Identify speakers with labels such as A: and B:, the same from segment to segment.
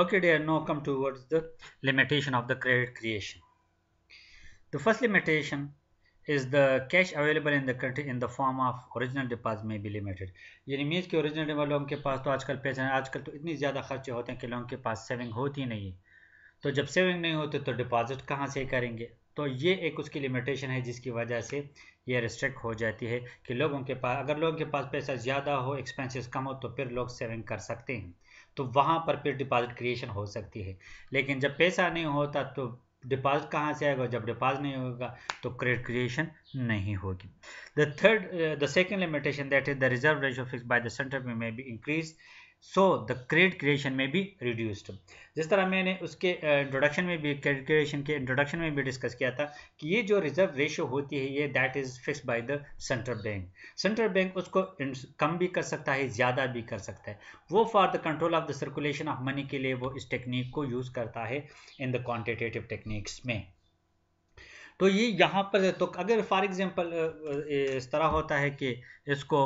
A: Okay dear, now come towards the limitation of the credit creation. The first limitation is the cash available in the country in the form of original deposit may be limited. यानी means के original deposit लोगों के पास तो आजकल पैसे हैं आजकल तो इतनी ज़्यादा खर्चे होते हैं कि लोगों के पास सेविंग होती नहीं है तो जब सेविंग नहीं होती तो डिपॉजिट कहाँ से करेंगे तो ये एक उसकी लिमिटेशन है जिसकी वजह से ये रिस्ट्रिक्ट हो जाती है कि लोगों के पास अगर लोगों के पास पैसा ज़्यादा हो एक्सपेंसेस कम हो तो फिर लोग सेविंग कर सकते हैं तो वहाँ पर फिर डिपॉजिट क्रिएशन हो सकती है लेकिन जब पैसा नहीं होता तो डिपॉजिट कहाँ से आएगा जब डिपॉजिट नहीं होगा तो क्रेडिट क्रिएशन नहीं होगी the third the second limitation that is the reserve ratio fix by the centre में may be increase so the credit creation में भी रिड्यूस्ड जिस तरह मैंने उसके इंट्रोडक्शन में भी क्रेडिट क्रिएशन के इंट्रोडक्शन में भी डिस्कस किया था कि ये जो रिजर्व रेशियो होती है ये that is fix by the central bank central bank उसको कम भी कर सकता है ज़्यादा भी कर सकता है वो for the control of the circulation of money के लिए वो इस टेक्निक को यूज़ करता है इन द क्वान्टिटेटिव टेक्निक्स में तो ये यहाँ पर तो अगर फॉर एग्जांपल इस तरह होता है कि इसको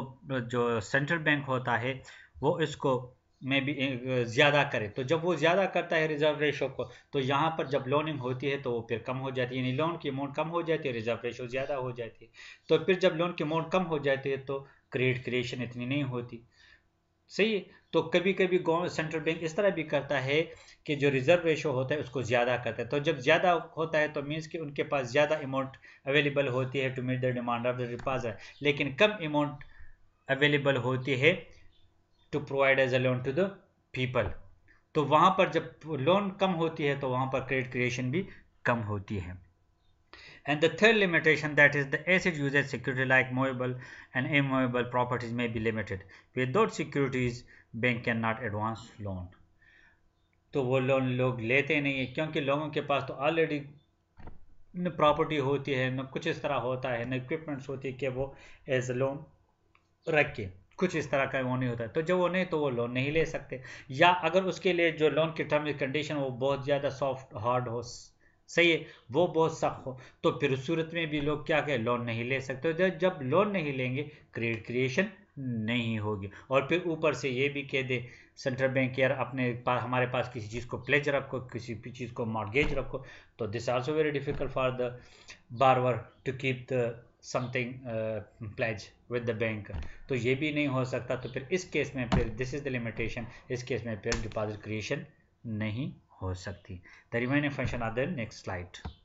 A: जो सेंट्रल बैंक होता है वो इसको में भी ज़्यादा करे तो जब वो ज़्यादा करता है रिजर्व रेशो को तो यहाँ पर जब लोनिंग होती है तो वो फिर कम हो जाती है यानी लोन की अमाउंट कम हो जाती है रिजर्व रेशो ज़्यादा हो जाती है तो फिर जब लोन की अमाउंट कम हो जाती है तो क्रेडिट क्रिएशन इतनी नहीं होती सही है तो कभी कभी सेंट्रल बैंक इस तरह भी करता है कि जो रिजर्व रेशो होता है उसको ज़्यादा करता है तो जब ज़्यादा होता है तो मीन्स कि उनके पास ज़्यादा अमाउंट अवेलेबल होती है to meet the demand of the deposit लेकिन कम अमाउंट अवेलेबल होती है to provide as a loan to the people तो वहां पर जब लोन कम होती है तो वहां पर क्रेडिट क्रिएशन भी कम होती है and the third limitation that is the asset use as security like movable and immovable properties may be limited without securities bank can not advance loan तो वो लोन लोग लेते नहीं है क्योंकि लोगों के पास तो ऑलरेडी न प्रॉपर्टी होती है न कुछ इस तरह होता है न इक्विपमेंट्स होती है कि वो एज अ लोन रखें कुछ इस तरह का वो नहीं होता है तो जब वो नहीं तो वो लोन नहीं ले सकते या अगर उसके लिए जो लोन की टर्म कंडीशन वो बहुत ज़्यादा सॉफ्ट हार्ड हो सही है वो बहुत सख्त हो तो फिर सूरत में भी लोग क्या कहें लोन नहीं ले सकते तो जब लोन नहीं लेंगे क्रेडिट क्रिएशन नहीं होगी और फिर ऊपर से ये भी कह दे सेंट्रल बैंक यार अपने पास हमारे पास किसी चीज़ को प्लेज रखो किसी भी चीज़ को मॉर्गेज रखो तो this also very difficult for the borrower to keep the something pledge with the bank तो ये भी नहीं हो सकता तो फिर इस केस में फिर दिस इज़ द लिमिटेशन इस केस में फिर डिपॉजिट क्रिएशन नहीं हो सकती the remaining function are the next slide